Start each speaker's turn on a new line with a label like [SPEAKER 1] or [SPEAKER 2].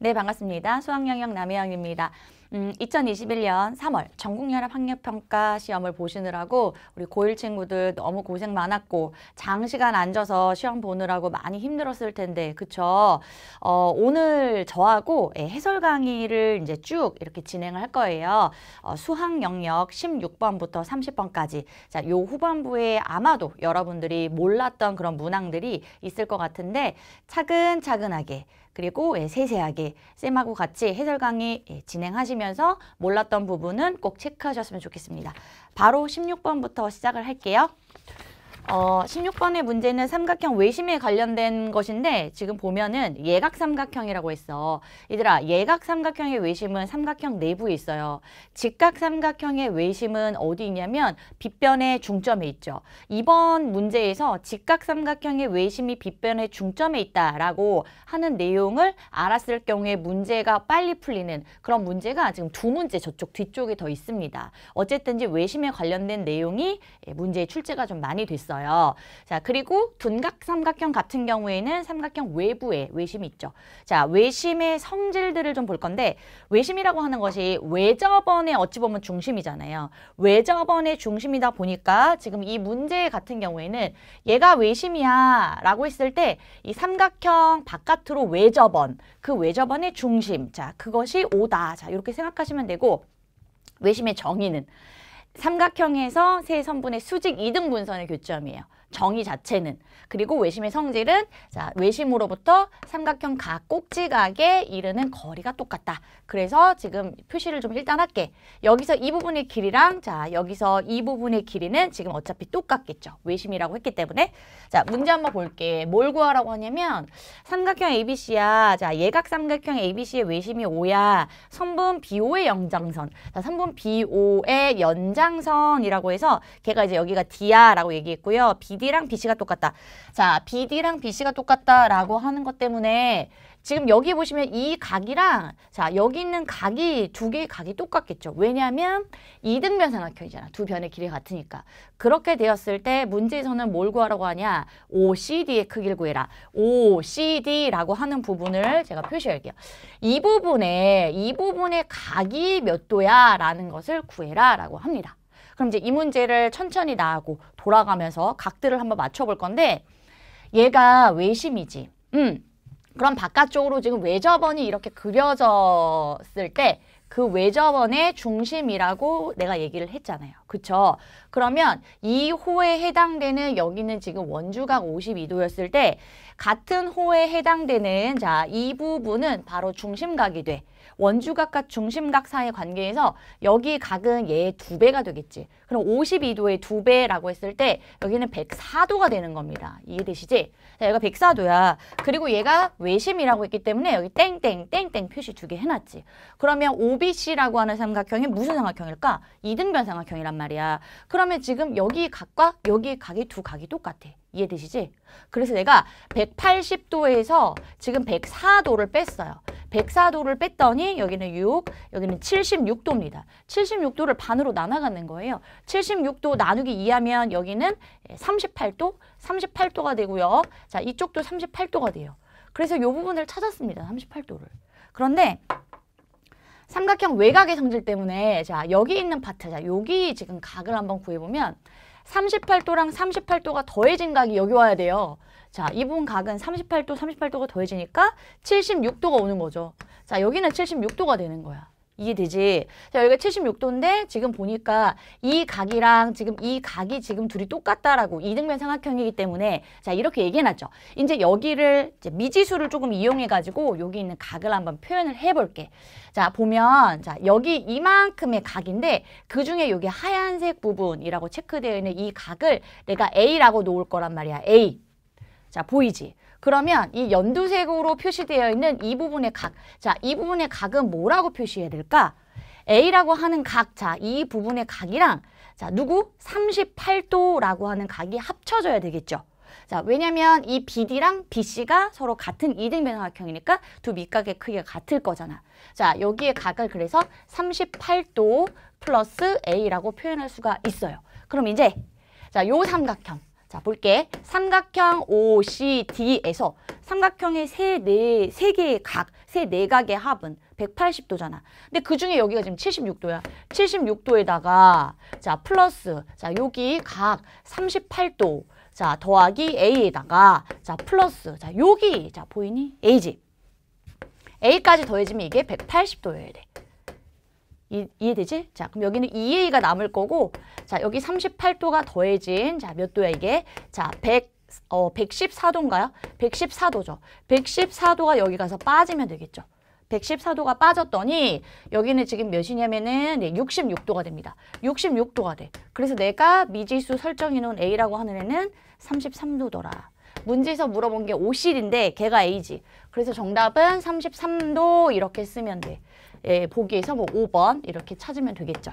[SPEAKER 1] 네, 반갑습니다. 수학영역 남혜영입니다. 음, 2021년 3월 전국연합학력평가 시험을 보시느라고 우리 고1 친구들 너무 고생 많았고 장시간 앉아서 시험 보느라고 많이 힘들었을 텐데 그쵸? 어, 오늘 저하고 예, 해설 강의를 이제 쭉 이렇게 진행을 할 거예요. 어, 수학 영역 16번부터 30번까지 자, 요 후반부에 아마도 여러분들이 몰랐던 그런 문항들이 있을 것 같은데 차근차근하게 그리고 예, 세세하게 쌤하고 같이 해설 강의 예, 진행하시면서 몰랐던 부분은 꼭 체크하셨으면 좋겠습니다. 바로 16번부터 시작을 할게요. 어, 16번의 문제는 삼각형 외심에 관련된 것인데 지금 보면은 예각삼각형이라고 했어. 얘들아 예각삼각형의 외심은 삼각형 내부에 있어요. 직각삼각형의 외심은 어디 있냐면 빗변의 중점에 있죠. 이번 문제에서 직각삼각형의 외심이 빗변의 중점에 있다라고 하는 내용을 알았을 경우에 문제가 빨리 풀리는 그런 문제가 지금 두 문제 저쪽 뒤쪽에 더 있습니다. 어쨌든지 외심에 관련된 내용이 예, 문제의 출제가 좀 많이 됐어요. 있어요. 자, 그리고 둔각 삼각형 같은 경우에는 삼각형 외부에 외심이 있죠. 자, 외심의 성질들을 좀 볼 건데 외심이라고 하는 것이 외접원의 어찌 보면 중심이잖아요. 외접원의 중심이다 보니까 지금 이 문제 같은 경우에는 얘가 외심이야 라고 했을 때 이 삼각형 바깥으로 외접원, 그 외접원의 중심, 자, 그것이 오다. 자, 이렇게 생각하시면 되고 외심의 정의는 삼각형에서 세 선분의 수직 이등분선의 교점이에요. 정의 자체는 그리고 외심의 성질은 자 외심으로부터 삼각형 각 꼭지각에 이르는 거리가 똑같다. 그래서 지금 표시를 좀 일단 할게. 여기서 이 부분의 길이랑 자 여기서 이 부분의 길이는 지금 어차피 똑같겠죠. 외심이라고 했기 때문에 자 문제 한번 볼게. 뭘 구하라고 하냐면 삼각형 ABC야. 자 예각 삼각형 ABC의 외심이 오야 선분 BO의 연장선. 자 선분 BO의 연장선이라고 해서 걔가 이제 여기가 D야라고 얘기했고요. B BD랑 BC가 똑같다. 자, BD랑 BC가 똑같다라고 하는 것 때문에 지금 여기 보시면 이 각이랑 자 여기 있는 각이 두 개의 각이 똑같겠죠. 왜냐하면 이등변 삼각형이잖아. 두 변의 길이 같으니까. 그렇게 되었을 때 문제에서는 뭘 구하라고 하냐. OCD의 크기를 구해라. OCD라고 하는 부분을 제가 표시할게요. 이 부분에 이 부분의 각이 몇 도야 라는 것을 구해라 라고 합니다. 그럼 이제 이 문제를 천천히 나하고 돌아가면서 각들을 한번 맞춰볼 건데 얘가 외심이지. 음. 그럼 바깥쪽으로 지금 외접원이 이렇게 그려졌을 때 그 외접원의 중심이라고 내가 얘기를 했잖아요. 그렇죠 그러면 이 호에 해당되는 여기는 지금 원주각 52도였을 때 같은 호에 해당되는 자 이 부분은 바로 중심각이 돼. 원주각과 중심각 사이의 관계에서 여기 각은 얘의 두배가 되겠지. 그럼 52도의 두배라고 했을 때 여기는 104도가 되는 겁니다. 이해되시지? 자, 얘가 104도야. 그리고 얘가 외심이라고 했기 때문에 여기 땡땡땡땡 표시 두 개 해놨지. 그러면 OBC라고 하는 삼각형이 무슨 삼각형일까? 이등변 삼각형이란 말이야. 그러면 지금 여기 각과 여기 각이 두 각이 똑같아. 이해되시지? 그래서 내가 180도에서 지금 104도를 뺐어요. 104도를 뺐더니 여기는 6, 여기는 76도입니다. 76도를 반으로 나눠가는 거예요. 76도 나누기 2하면 여기는 38도, 38도가 되고요. 자, 이쪽도 38도가 돼요. 그래서 이 부분을 찾았습니다. 38도를. 그런데 삼각형 외곽의 성질 때문에 자 여기 있는 파트 자 여기 지금 각을 한번 구해보면 38도랑 38도가 더해진 각이 여기 와야 돼요. 자, 이 부분 각은 38도, 38도가 더해지니까 76도가 오는 거죠. 자, 여기는 76도가 되는 거야. 이해되지? 자, 여기가 76도인데 지금 보니까 이 각이랑 지금 이 각이 지금 둘이 똑같다라고 이등변 삼각형이기 때문에 자, 이렇게 얘기해놨죠. 이제 여기를 이제 미지수를 조금 이용해가지고 여기 있는 각을 한번 표현을 해볼게. 자, 보면 자, 여기 이만큼의 각인데 그 중에 여기 하얀색 부분이라고 체크되어 있는 이 각을 내가 A라고 놓을 거란 말이야. A. 자, 보이지? 그러면 이 연두색으로 표시되어 있는 이 부분의 각. 자, 이 부분의 각은 뭐라고 표시해야 될까? A라고 하는 각, 자, 이 부분의 각이랑 자, 누구? 38도라고 하는 각이 합쳐져야 되겠죠. 자, 왜냐면 이 BD랑 BC가 서로 같은 이등변화각형이니까 두 밑각의 크기가 같을 거잖아. 자, 여기에 각을 그래서 38도 플러스 A라고 표현할 수가 있어요. 그럼 이제 자, 요 삼각형. 자, 볼게. 삼각형 OCD에서 삼각형의 세, 네, 세 개의 각, 세 네각의 합은 180도잖아. 근데 그 중에 여기가 지금 76도야. 76도에다가, 자, 플러스, 자, 여기 각 38도, 자, 더하기 A에다가, 자, 플러스, 자, 여기, 자, 보이니? A지. A까지 더해지면 이게 180도여야 돼. 이, 이해되지? 자, 그럼 여기는 2a가 남을 거고 자, 여기 38도가 더해진 자, 몇 도야 이게? 자, 100 어, 114도인가요? 114도죠. 114도가 여기 가서 빠지면 되겠죠. 114도가 빠졌더니 여기는 지금 몇이냐면은 네, 예, 66도가 됩니다. 66도가 돼. 그래서 내가 미지수 설정해놓은 A라고 하는 애는 33도더라. 문제에서 물어본 게 오실인데 걔가 A지. 그래서 정답은 33도 이렇게 쓰면 돼. 예, 보기에서 뭐 5번 이렇게 찾으면 되겠죠.